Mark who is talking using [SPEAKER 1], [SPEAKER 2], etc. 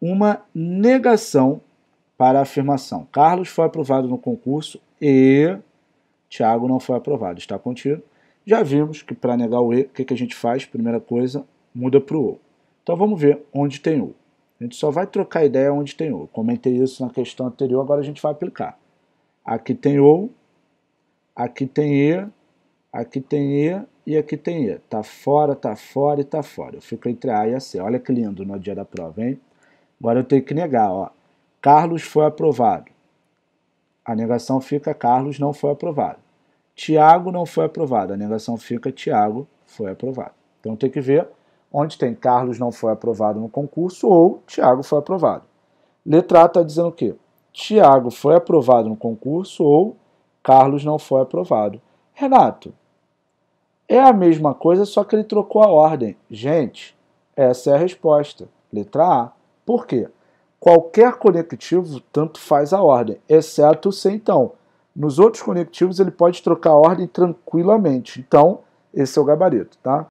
[SPEAKER 1] uma negação para a afirmação. Carlos foi aprovado no concurso e Tiago não foi aprovado. Está contido. Já vimos que para negar o E, o que, que a gente faz? Primeira coisa, muda para o O. Então vamos ver onde tem O. A gente só vai trocar ideia onde tem O. comentei isso na questão anterior, agora a gente vai aplicar. Aqui tem O, aqui tem E, aqui tem E e aqui tem E. Está fora, está fora e está fora. Eu fico entre A e a C. Olha que lindo no dia da prova, hein? Agora eu tenho que negar, ó. Carlos foi aprovado. A negação fica Carlos não foi aprovado. Tiago não foi aprovado. A negação fica Tiago foi aprovado. Então tem que ver onde tem Carlos não foi aprovado no concurso ou Tiago foi aprovado. Letra A está dizendo o quê? Tiago foi aprovado no concurso ou Carlos não foi aprovado. Renato, é a mesma coisa, só que ele trocou a ordem. Gente, essa é a resposta. Letra A. Por quê? Qualquer conectivo tanto faz a ordem, exceto o C então. Nos outros conectivos ele pode trocar a ordem tranquilamente. Então, esse é o gabarito, tá?